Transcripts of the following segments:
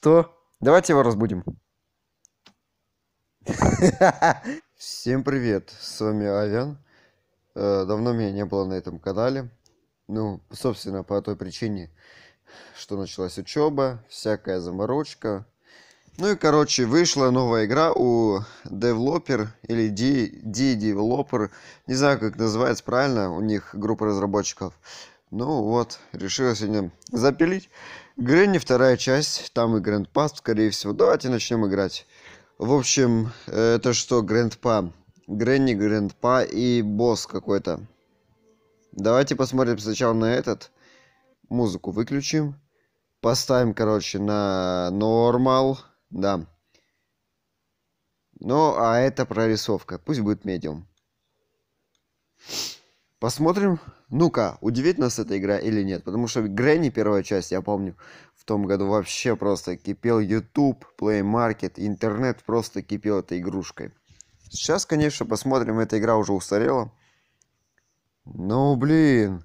Что? Давайте его разбудим. Всем привет, с вами Авен. Э, давно меня не было на этом канале. Ну, собственно, по той причине, что началась учеба, всякая заморочка. Ну и, короче, вышла новая игра у Developer или D, D Developer. Не знаю, как называется правильно, у них группа разработчиков. Ну вот, решила сегодня запилить. Гренни вторая часть, там и Грэнд скорее всего. Давайте начнем играть. В общем, это что, Грэнд Гренни, Грэнни, и босс какой-то. Давайте посмотрим сначала на этот. Музыку выключим. Поставим, короче, на нормал. Да. Ну, а это прорисовка. Пусть будет Медиум. Посмотрим. Ну-ка, удивит нас эта игра или нет. Потому что Грэнни первая часть, я помню, в том году вообще просто кипел YouTube, Play Market, интернет просто кипел этой игрушкой. Сейчас, конечно, посмотрим, эта игра уже устарела. Ну, блин,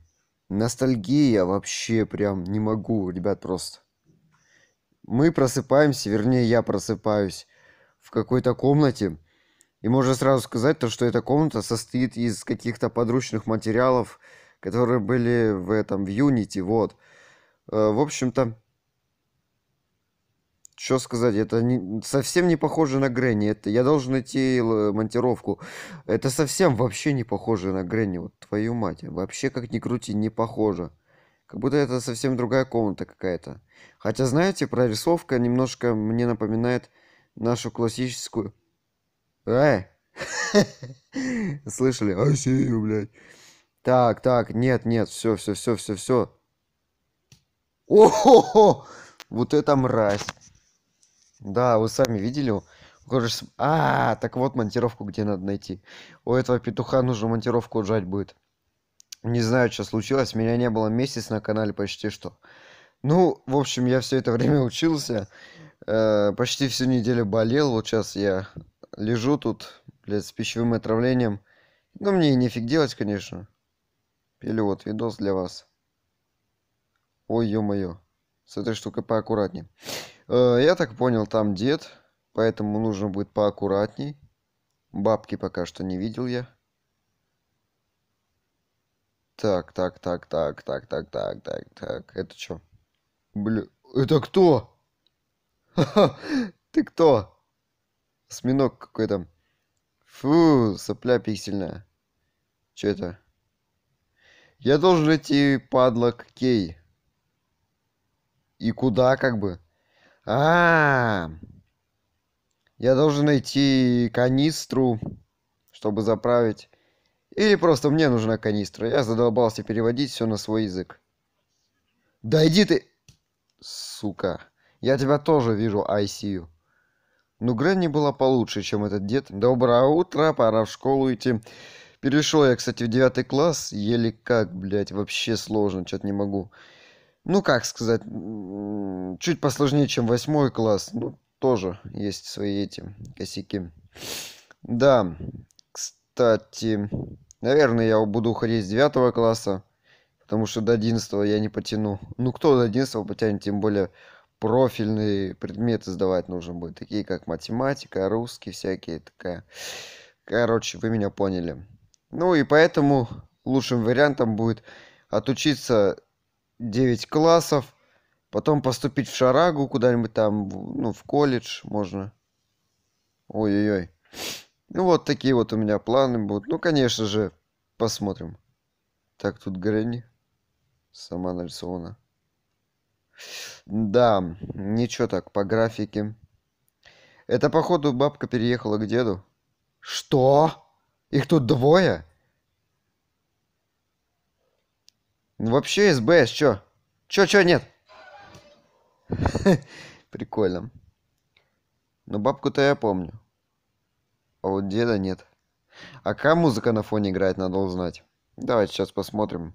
ностальгия вообще прям не могу, ребят, просто. Мы просыпаемся, вернее, я просыпаюсь в какой-то комнате, и можно сразу сказать, то, что эта комната состоит из каких-то подручных материалов, которые были в этом, в Unity, вот. Э, в общем-то, что сказать, это не, совсем не похоже на Гренни. Это, я должен найти э, монтировку. Это совсем вообще не похоже на Гренни. Вот твою мать. Вообще, как ни крути, не похоже. Как будто это совсем другая комната какая-то. Хотя, знаете, прорисовка немножко мне напоминает нашу классическую Э! Слышали? Осею, блядь. Так, так, нет, нет, все, все, все, все, все. о -хо -хо! Вот это мразь. Да, вы сами видели. А, так вот монтировку где надо найти. У этого петуха нужно монтировку отжать будет. Не знаю, что случилось. Меня не было месяц на канале почти что. Ну, в общем, я все это время учился. Э, почти всю неделю болел. Вот сейчас я лежу тут, блядь, с пищевым отравлением. Ну, мне и нефиг делать, конечно. Или вот видос для вас. Ой, ё-моё. С этой штукой поаккуратнее. Э, я так понял, там дед. Поэтому нужно будет поаккуратней. Бабки пока что не видел я. Так, так, так, так, так, так, так, так, так. Это чё? Бля, это кто? Ты кто? Сминок какой то Фу, сопля пиксельная. Че это? Я должен идти, падла, к Кей. И куда, как бы? А, -а, -а, Я должен найти канистру, чтобы заправить. Или просто мне нужна канистра. Я задолбался переводить все на свой язык. Да иди ты... Сука. Я тебя тоже вижу, ICU. Но Гренни была получше, чем этот дед. «Доброе утро, пора в школу идти». Перешел я, кстати, в девятый класс, еле как, блядь, вообще сложно, что-то не могу. Ну, как сказать, чуть посложнее, чем восьмой класс, ну, тоже есть свои эти косяки. Да, кстати, наверное, я буду уходить с девятого класса, потому что до одиннадцатого я не потяну. Ну, кто до одиннадцатого потянет, тем более профильные предметы сдавать нужно будет, такие как математика, русский, всякие такая. Короче, вы меня поняли. Ну и поэтому лучшим вариантом будет отучиться 9 классов, потом поступить в Шарагу куда-нибудь там, ну, в колледж можно. Ой-ой-ой. Ну, вот такие вот у меня планы будут. Ну, конечно же, посмотрим. Так, тут Грэнни сама нарисована. Да, ничего так, по графике. Это, походу, бабка переехала к деду. Что? Их тут двое? Ну, вообще СБС, чё? Чё, чё, нет? Прикольно. Но ну, бабку-то я помню. А вот деда нет. А какая музыка на фоне играет, надо узнать. Давайте сейчас посмотрим.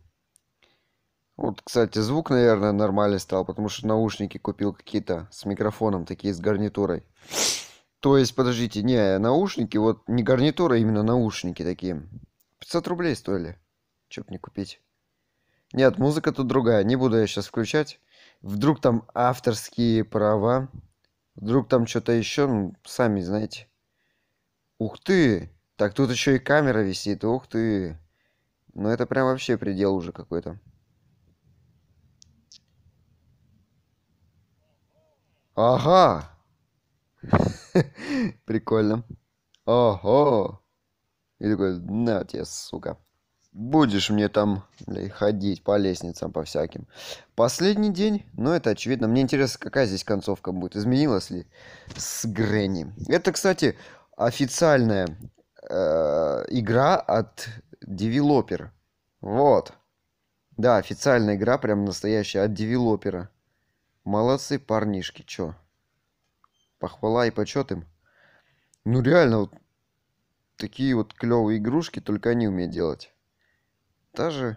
Вот, кстати, звук, наверное, нормальный стал, потому что наушники купил какие-то с микрофоном, такие с гарнитурой. То есть, подождите, не, наушники, вот не гарнитура, а именно наушники такие. 500 рублей стоили. Чё б не купить. Нет, музыка тут другая, не буду я сейчас включать. Вдруг там авторские права, вдруг там что-то еще, ну, сами знаете. Ух ты! Так тут еще и камера висит, ух ты! Ну это прям вообще предел уже какой-то. Ага. Прикольно. Ого. И такой, на тебе, сука. Будешь мне там бля, ходить по лестницам, по всяким. Последний день, но ну, это очевидно. Мне интересно, какая здесь концовка будет. Изменилась ли с Гренни? Это, кстати, официальная э, игра от девелопера. Вот. Да, официальная игра, прям настоящая от девелопера. Молодцы парнишки, чё. Похвала и почет им. Ну реально, вот такие вот клевые игрушки только они умеют делать. Даже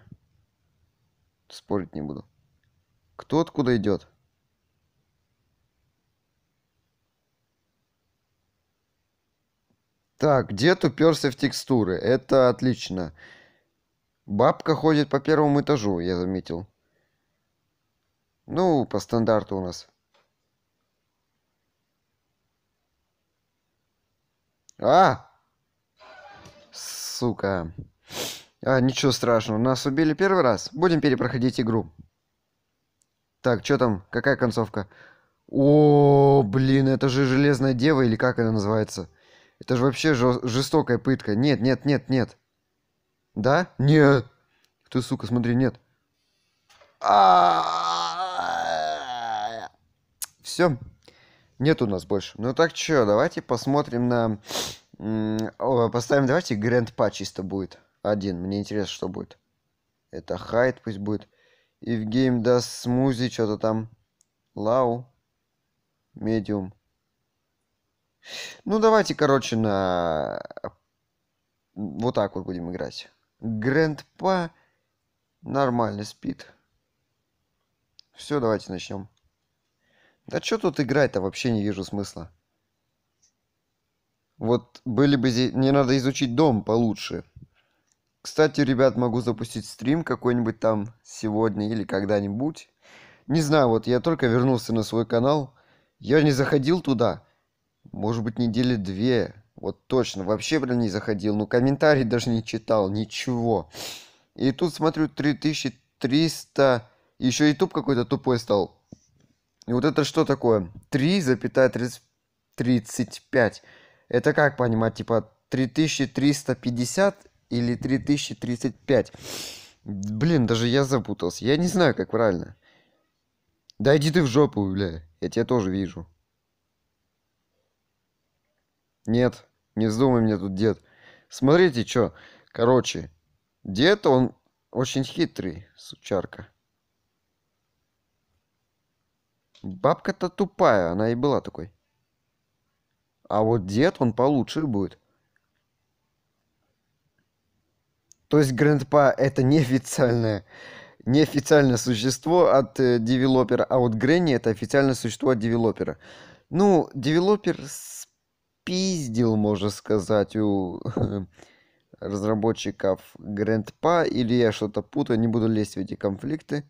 спорить не буду. Кто откуда идет? Так, дед уперся в текстуры. Это отлично. Бабка ходит по первому этажу, я заметил. Ну, по стандарту у нас. А! Сука. А, ничего страшного. Нас убили первый раз. Будем перепроходить игру. Так, что там? Какая концовка? О, блин, это же Железная Дева или как она называется? Это же вообще жестокая пытка. Нет, нет, нет, нет. Да? Нет. Ты, сука, смотри, нет. А, все. Нет у нас больше. Ну так что, давайте посмотрим на... О, поставим, давайте Грэнд Па чисто будет. Один. Мне интересно, что будет. Это Хайд пусть будет. И в гейм даст смузи, что-то там. Лау. Медиум. Ну, давайте, короче, на... Вот так вот будем играть. Грэнд Па нормально спит. Все, давайте начнем. Да что тут играть-то, вообще не вижу смысла. Вот были бы здесь... Мне надо изучить дом получше. Кстати, ребят, могу запустить стрим какой-нибудь там сегодня или когда-нибудь. Не знаю, вот я только вернулся на свой канал. Я не заходил туда. Может быть, недели две. Вот точно, вообще, блин, не заходил. Ну, комментарий даже не читал, ничего. И тут смотрю 3300. Еще YouTube какой-то тупой стал. И вот это что такое? 3,35. Это как понимать, типа 3350 или 3035? Блин, даже я запутался. Я не знаю, как правильно. Да иди ты в жопу, бля. Я тебя тоже вижу. Нет, не вздумай мне тут дед. Смотрите, что. Короче, дед, он очень хитрый, сучарка. Бабка-то тупая, она и была такой. А вот дед, он получше будет. То есть Грэндпа это неофициальное, неофициальное существо от э, девелопера, а вот Грэнни это официальное существо от девелопера. Ну, девелопер спиздил, можно сказать, у разработчиков Грэндпа, или я что-то путаю, не буду лезть в эти конфликты.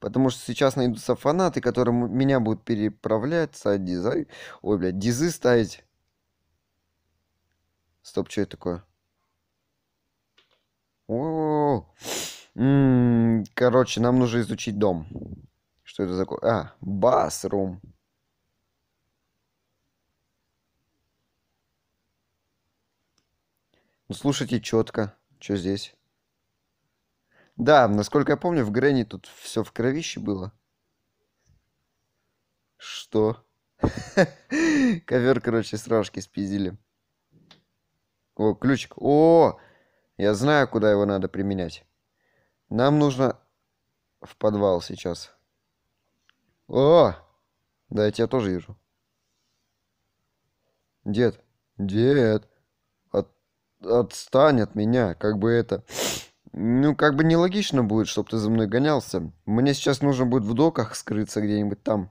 Потому что сейчас найдутся фанаты, которым меня будут переправлять, ставить дизай... Ой, блядь, дизы ставить. Стоп, что это такое? О, -о, -о, -о. М -м короче, нам нужно изучить дом. Что это такое? А, басрум. Ну, слушайте четко, что здесь. Да, насколько я помню, в Грэнни тут все в кровище было. Что? Ковер, короче, сражки спиздили. О, ключик. О, я знаю, куда его надо применять. Нам нужно в подвал сейчас. О, да я тебя тоже вижу. Дед, дед, от, отстань от меня, как бы это... Ну, как бы нелогично будет, чтобы ты за мной гонялся. Мне сейчас нужно будет в доках скрыться где-нибудь там.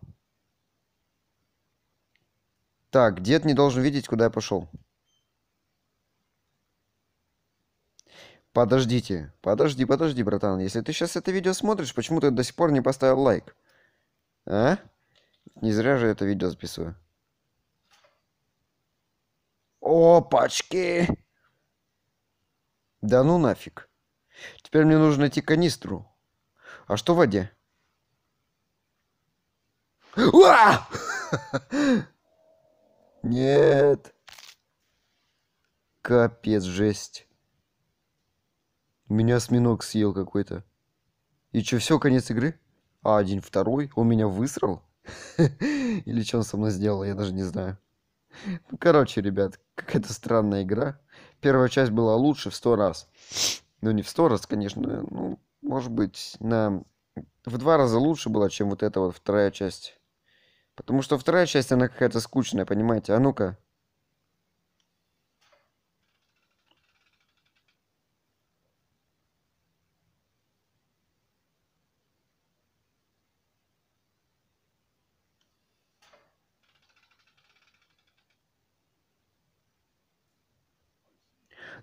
Так, дед не должен видеть, куда я пошел. Подождите, подожди, подожди, братан. Если ты сейчас это видео смотришь, почему ты до сих пор не поставил лайк? А? Не зря же это видео записываю. Опачки! Да ну нафиг. Теперь мне нужно найти канистру. А что в воде? А! Нет. Капец, жесть. Меня осьминог съел какой-то. И что, все, конец игры? А один, второй, он меня высрал? Или что он со мной сделал, я даже не знаю. Ну, короче, ребят, какая-то странная игра. Первая часть была лучше в сто раз ну не в сто раз, конечно, ну, может быть, на... в два раза лучше было, чем вот эта вот вторая часть. Потому что вторая часть, она какая-то скучная, понимаете? А ну-ка.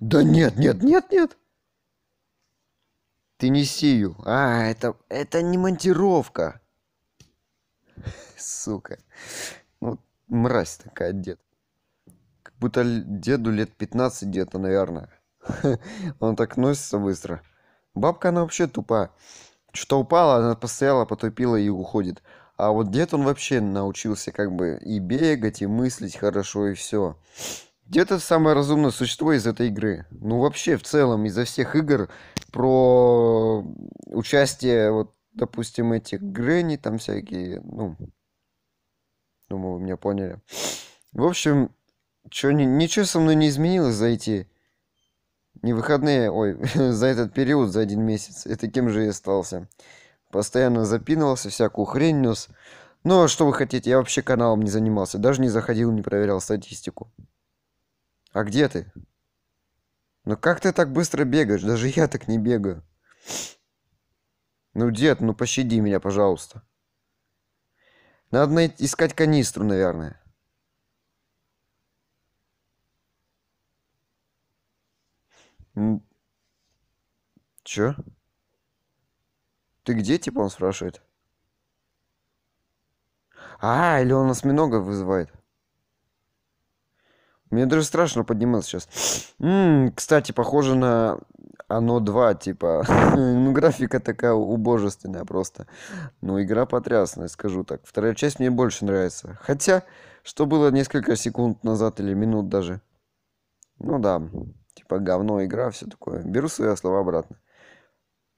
Да нет, нет, нет, нет. Ты неси ее. А, это, это не монтировка. Сука. Ну, мразь такая дед. Как будто деду лет 15 где-то, наверное. Он так носится быстро. Бабка, она вообще тупа, Что упала, она постояла, потупила и уходит. А вот дед, он вообще научился как бы и бегать, и мыслить хорошо, и все. Где-то самое разумное существо из этой игры. Ну, вообще, в целом, изо всех игр про участие, вот, допустим, этих Грэнни, там всякие, ну, думаю, вы меня поняли. В общем, чё, ничего со мной не изменилось за эти не выходные, ой, за этот период, за один месяц. И таким же я остался. Постоянно запинывался, всякую хрень нес. Но что вы хотите, я вообще каналом не занимался, даже не заходил, не проверял статистику. А где ты? Ну как ты так быстро бегаешь? Даже я так не бегаю. Ну, дед, ну пощади меня, пожалуйста. Надо найти, искать канистру, наверное. Чё? Ты где, типа, он спрашивает? А, или он осьминога вызывает? Мне даже страшно подниматься сейчас. Ммм, кстати, похоже на оно 2, типа. ну, графика такая убожественная просто. Ну игра потрясная, скажу так. Вторая часть мне больше нравится. Хотя, что было несколько секунд назад или минут даже. Ну да, типа говно игра, все такое. Беру свои слова обратно.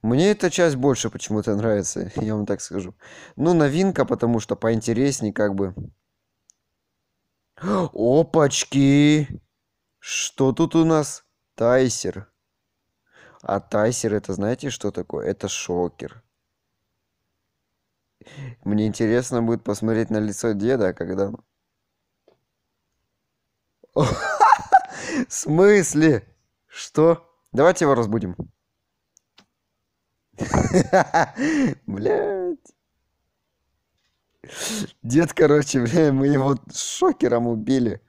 Мне эта часть больше почему-то нравится, я вам так скажу. Ну, новинка, потому что поинтереснее, как бы опачки что тут у нас тайсер а тайсер это знаете что такое это шокер мне интересно будет посмотреть на лицо деда а когда в смысле что давайте его разбудим Блять. Дед, короче, бля, мы его шокером убили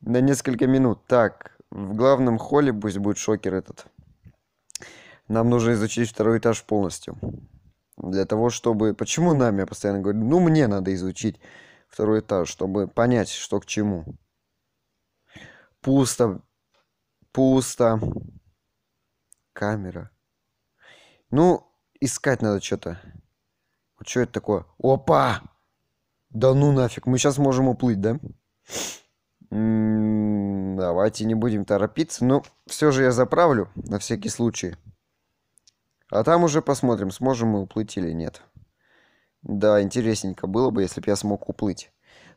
на несколько минут. Так, в главном холле пусть будет шокер этот. Нам нужно изучить второй этаж полностью. Для того, чтобы... Почему нам? Я постоянно говорю, ну, мне надо изучить второй этаж, чтобы понять, что к чему. Пусто. Пусто. Камера. Ну, искать надо что-то. Вот что это такое? Опа! Да ну нафиг, мы сейчас можем уплыть, да? М-м, давайте не будем торопиться, но все же я заправлю, на всякий случай. А там уже посмотрим, сможем мы уплыть или нет. Да, интересненько было бы, если бы я смог уплыть.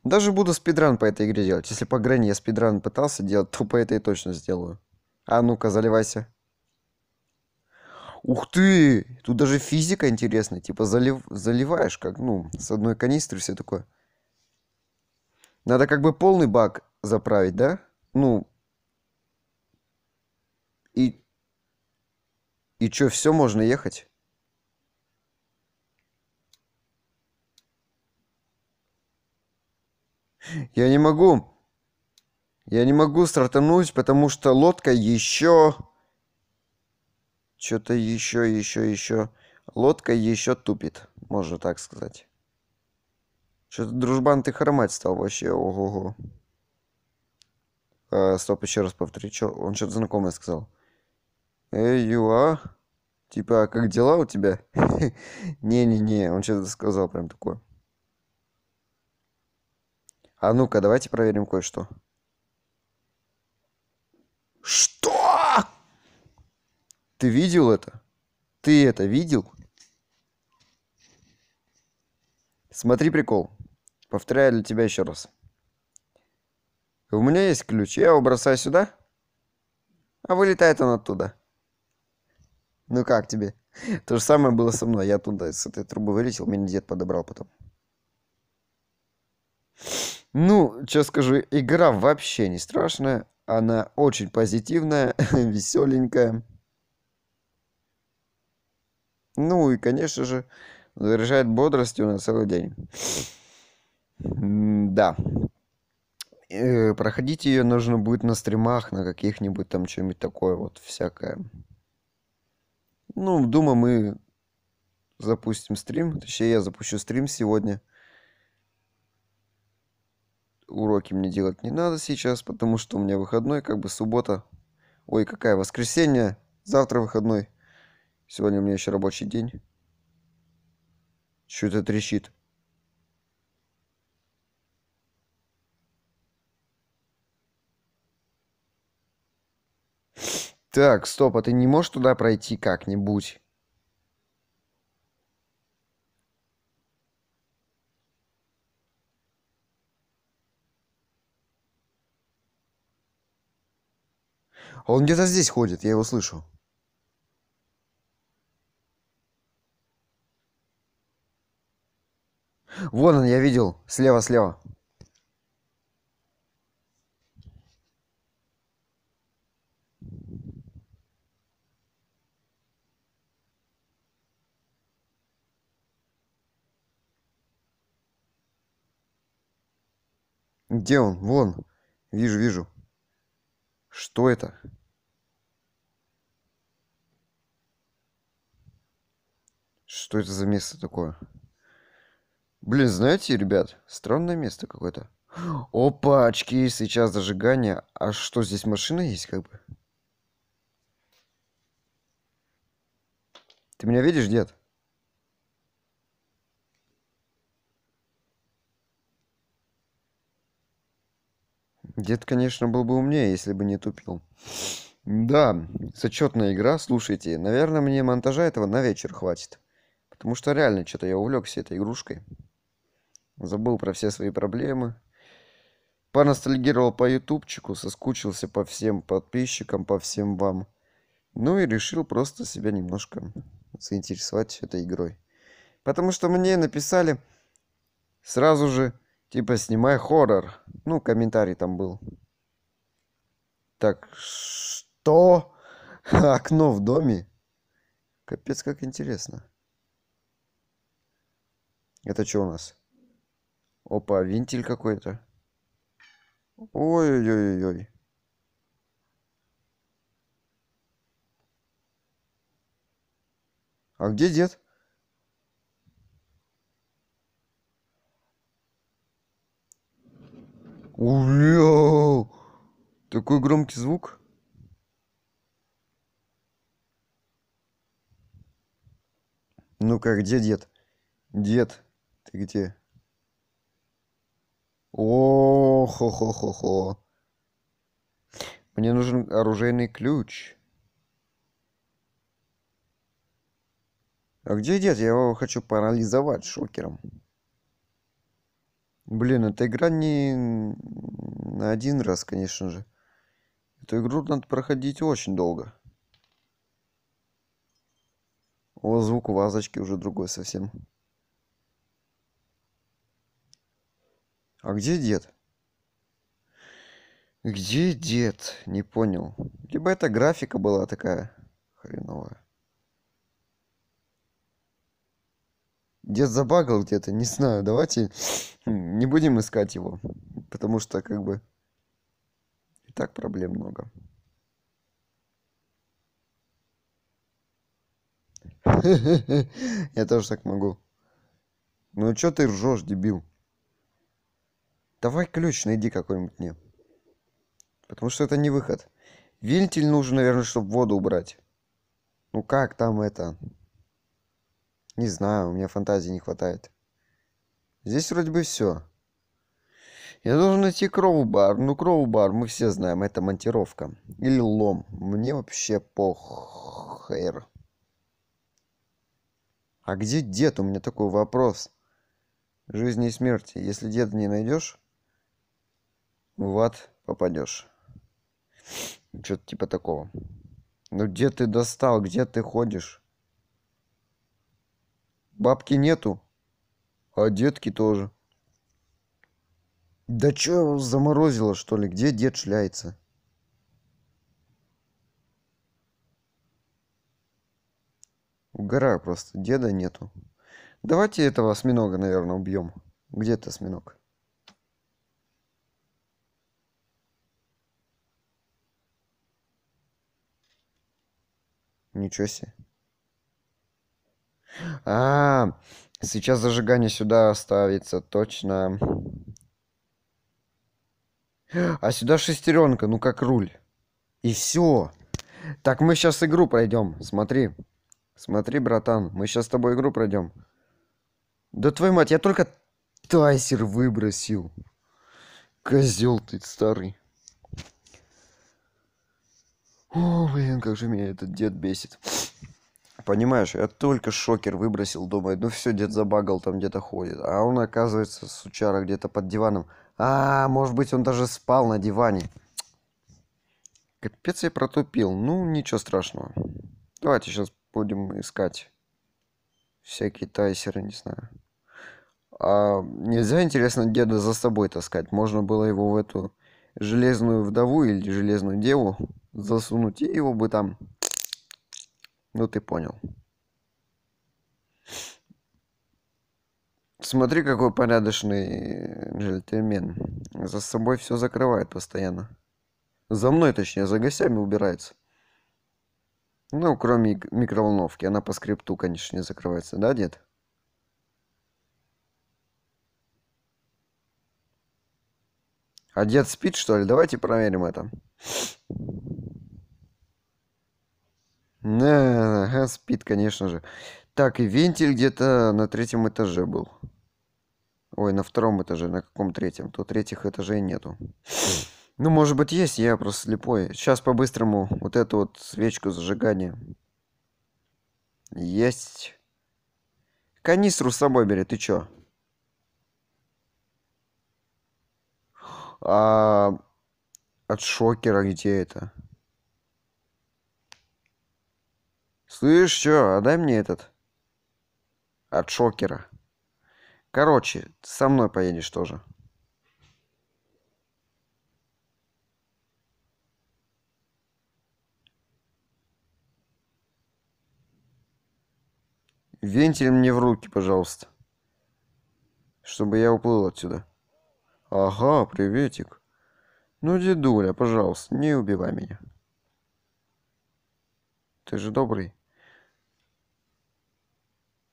Даже буду спидран по этой игре делать. Если по грани я спидран пытался делать, то по этой точно сделаю. А ну-ка, заливайся. Ух ты! Тут даже физика интересная. Типа залив... заливаешь, как, ну, с одной канистры все такое. Надо как бы полный бак заправить, да? Ну, и... И чё, все можно ехать? Я не могу. Я не могу стартануть, потому что лодка еще... Что-то еще, еще, еще. Лодка еще тупит, можно так сказать. Что-то, дружбан, ты хромать стал вообще, ого-го. А, стоп, еще раз повтори, что? он что-то знакомое сказал. Эй, юа, типа, а как дела у тебя? Не-не-не, он что-то сказал прям такое. А ну-ка, давайте проверим кое-что. Что? Ты видел это? Ты это видел? Смотри прикол. Повторяю для тебя еще раз. У меня есть ключ. Я его бросаю сюда, а вылетает он оттуда. Ну как тебе? То же самое было со мной. Я оттуда с этой трубы вылетел, меня дед подобрал потом. Ну, что скажу, игра вообще не страшная. Она очень позитивная, веселенькая. Ну и, конечно же, заряжает бодростью на целый день. Да. Э, проходить ее нужно будет на стримах, на каких-нибудь там чем нибудь такое вот всякое. Ну, думаю, мы запустим стрим. Точнее, я запущу стрим сегодня. Уроки мне делать не надо сейчас, потому что у меня выходной, как бы суббота. Ой, какая воскресенье. Завтра выходной. Сегодня у меня еще рабочий день. Что это трещит? Так, стоп, а ты не можешь туда пройти как-нибудь? А он где-то здесь ходит, я его слышу. Вон он, я видел. Слева-слева. Где он? Вон. Вижу, вижу. Что это? Что это за место такое? Блин, знаете, ребят, странное место какое-то. Опа, очки, сейчас зажигание. А что, здесь машина есть как бы? Ты меня видишь, дед? Дед, конечно, был бы умнее, если бы не тупил. Да, зачетная игра, слушайте. Наверное, мне монтажа этого на вечер хватит. Потому что реально что-то я увлекся этой игрушкой забыл про все свои проблемы. Поностальгировал по ютубчику, соскучился по всем подписчикам, по всем вам. Ну и решил просто себя немножко заинтересовать этой игрой. Потому что мне написали сразу же, типа, снимай хоррор. Ну, комментарий там был. Так, что? Окно в доме? Капец, как интересно. Это что у нас? Опа, винтель какой-то. Ой-ой-ой-ой. А где дед? Уля! Такой громкий звук. Ну как, где дед? Дед, ты где? О, хо хо хо хо Мне нужен оружейный ключ. А где дед? Я его хочу парализовать шокером. Блин, эта игра не на один раз, конечно же. Эту игру надо проходить очень долго. О, звук у вазочки уже другой совсем. А где дед? Где дед? Не понял. Либо это графика была такая хреновая. Дед забагал где-то, не знаю. Давайте не будем искать его. Потому что как бы и так проблем много. Я тоже так могу. Ну что ты ржешь, дебил? Давай ключ найди какой-нибудь мне. Потому что это не выход. Вентиль нужен, наверное, чтобы воду убрать. Ну как там это? Не знаю, у меня фантазии не хватает. Здесь вроде бы все. Я должен найти кроубар. Ну, кроубар, мы все знаем, это монтировка. Или лом. Мне вообще похер. А где дед? У меня такой вопрос. Жизни и смерти. Если деда не найдешь, в ад попадешь. Что-то типа такого. Ну где ты достал, где ты ходишь? Бабки нету, а детки тоже. Да чё его заморозило, что ли? Где дед шляется? Угораю просто. Деда нету. Давайте этого осьминога, наверное, убьем. Где то осьминог? Ничего себе. А, сейчас зажигание сюда ставится, точно. А сюда шестеренка, ну как руль. И все. Так, мы сейчас игру пройдем. Смотри. Смотри, братан, мы сейчас с тобой игру пройдем. Да твою мать, я только тайсер выбросил. Козел ты старый. О, блин, как же меня этот дед бесит. Понимаешь, я только шокер выбросил, думаю, ну все, дед забагал, там где-то ходит. А он, оказывается, сучара где-то под диваном. А, может быть, он даже спал на диване. Капец, я протупил. Ну, ничего страшного. Давайте сейчас будем искать всякие тайсеры, не знаю. А нельзя, интересно, деда за собой таскать? Можно было его в эту железную вдову или железную деву засунуть, и его бы там... Ну ты понял. Смотри, какой порядочный джентльмен. За собой все закрывает постоянно. За мной, точнее, за гостями убирается. Ну, кроме микроволновки. Она по скрипту, конечно, не закрывается. Да, дед? А дед спит, что ли? Давайте проверим это. Да, ага, спит, конечно же. Так, и вентиль где-то на третьем этаже был. Ой, на втором этаже, на каком третьем? То третьих этажей нету. Ну, может быть, есть, я просто слепой. Сейчас по-быстрому вот эту вот свечку зажигания. Есть. Канистру с собой бери, ты чё? А, от шокера где это? Слышь, что, отдай а мне этот. От шокера. Короче, со мной поедешь тоже. Вентиль мне в руки, пожалуйста. Чтобы я уплыл отсюда. Ага, приветик. Ну, дедуля, пожалуйста, не убивай меня. Ты же добрый.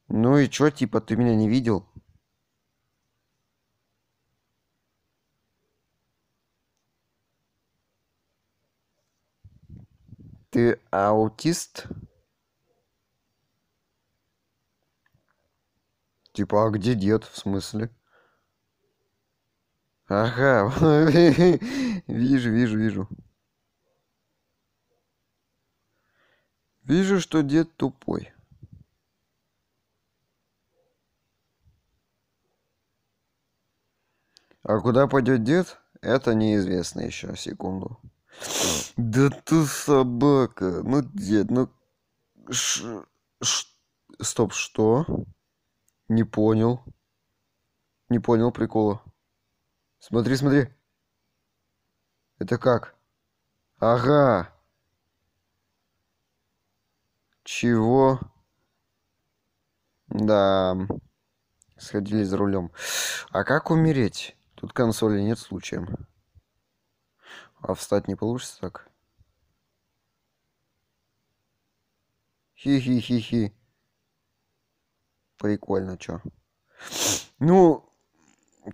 Ну и чё, типа, ты меня не видел? Ты аутист? Типа, а где дед, в смысле? Ага, вижу, вижу, вижу. Вижу, что дед тупой. А куда пойдет дед, это неизвестно еще, секунду. Да ты собака, ну дед, ну... Ш... Ш... Стоп, что? Не понял. Не понял прикола. Смотри, смотри. Это как? Ага. Чего? Да. Сходили за рулем. А как умереть? Тут консоли нет случаем. А встать не получится так? Хи-хи-хи-хи. Прикольно, чё. Ну,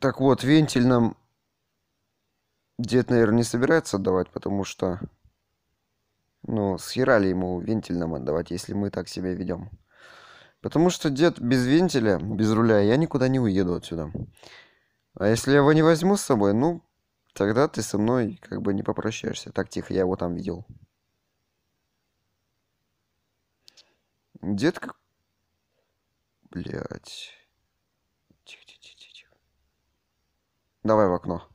так вот, вентиль нам дед, наверное, не собирается отдавать, потому что... Ну, схерали ему вентиль нам отдавать, если мы так себя ведем. Потому что дед без вентиля, без руля, я никуда не уеду отсюда. А если я его не возьму с собой, ну, тогда ты со мной как бы не попрощаешься. Так, тихо, я его там видел. Дед... Блять... Давай в окно.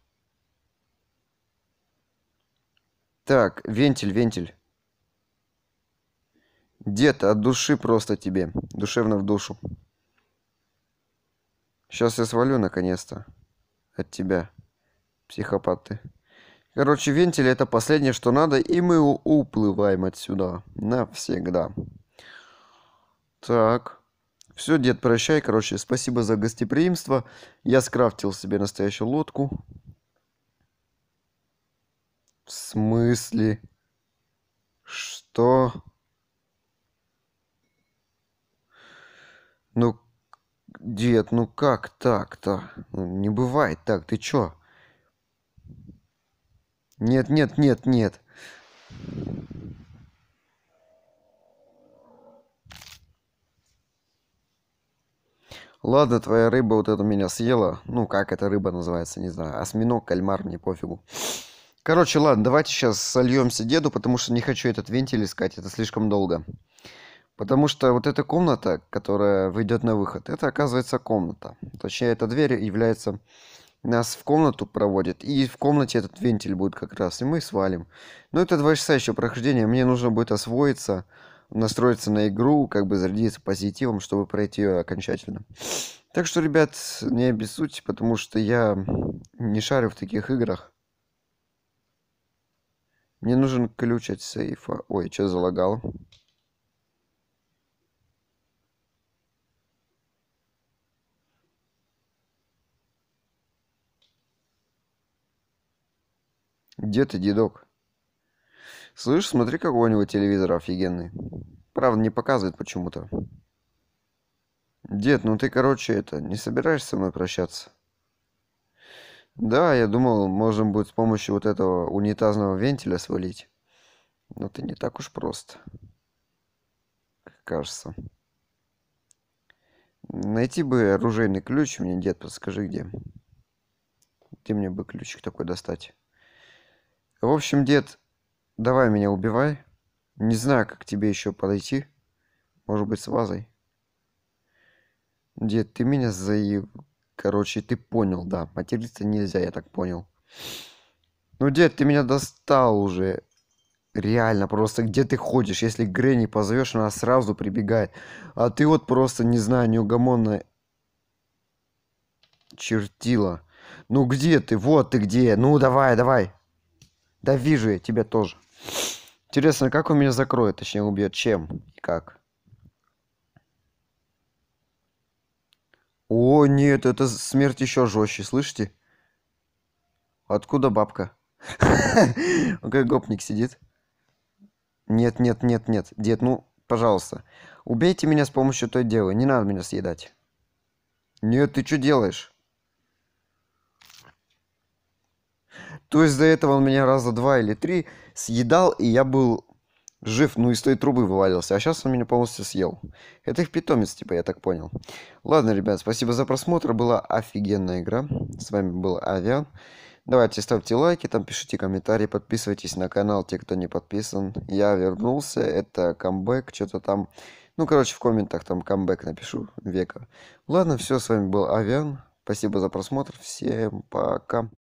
Так, вентиль, вентиль. Дед, от души просто тебе. Душевно в душу. Сейчас я свалю наконец-то. От тебя. психопаты. Короче, вентиль это последнее, что надо, и мы уплываем отсюда. Навсегда. Так. Все, дед, прощай. Короче, спасибо за гостеприимство. Я скрафтил себе настоящую лодку. В смысле? Что? Ну, дед, ну как так-то? Ну, не бывает так, ты чё? Нет, нет, нет, нет. Ладно, твоя рыба вот это меня съела. Ну, как эта рыба называется, не знаю. Осьминог, кальмар, мне пофигу. Короче, ладно, давайте сейчас сольемся деду, потому что не хочу этот вентиль искать, это слишком долго. Потому что вот эта комната, которая выйдет на выход, это оказывается комната. Точнее, эта дверь является... Нас в комнату проводит, и в комнате этот вентиль будет как раз, и мы свалим. Но это два часа еще прохождения, мне нужно будет освоиться, настроиться на игру, как бы зарядиться позитивом, чтобы пройти ее окончательно. Так что, ребят, не обессудьте, потому что я не шарю в таких играх. Мне нужен ключ от сейфа. Ой, что залагал? Где ты, дедок? Слышь, смотри, какой у него телевизор офигенный. Правда, не показывает почему-то. Дед, ну ты, короче, это, не собираешься со мной прощаться? Да, я думал, можем будет с помощью вот этого унитазного вентиля свалить. Но ты не так уж просто, как Кажется. Найти бы оружейный ключ мне, дед, подскажи где. Ты мне бы ключик такой достать. В общем, дед, Давай меня убивай. Не знаю, как к тебе еще подойти. Может быть, с вазой. Дед, ты меня заеб... Короче, ты понял, да. Материться нельзя, я так понял. Ну, дед, ты меня достал уже. Реально, просто где ты ходишь? Если Грэнни позовешь, она сразу прибегает. А ты вот просто, не знаю, неугомонная чертила. Ну где ты? Вот ты где. Ну давай, давай. Да вижу я тебя тоже. Интересно, как он меня закроет? Точнее, убьет чем и как? О, нет, это смерть еще жестче, слышите? Откуда бабка? Он как гопник сидит. Нет, нет, нет, нет. Дед, ну, пожалуйста. Убейте меня с помощью той девы. Не надо меня съедать. Нет, ты что делаешь? То есть до этого он меня раза два или три съедал, и я был жив, ну из той трубы вывалился, а сейчас он меня полностью съел. Это их питомец, типа, я так понял. Ладно, ребят, спасибо за просмотр, была офигенная игра. С вами был Авиан. Давайте ставьте лайки, там пишите комментарии, подписывайтесь на канал, те, кто не подписан. Я вернулся, это камбэк, что-то там... Ну, короче, в комментах там камбэк напишу, века. Ладно, все, с вами был Авиан. Спасибо за просмотр, всем пока.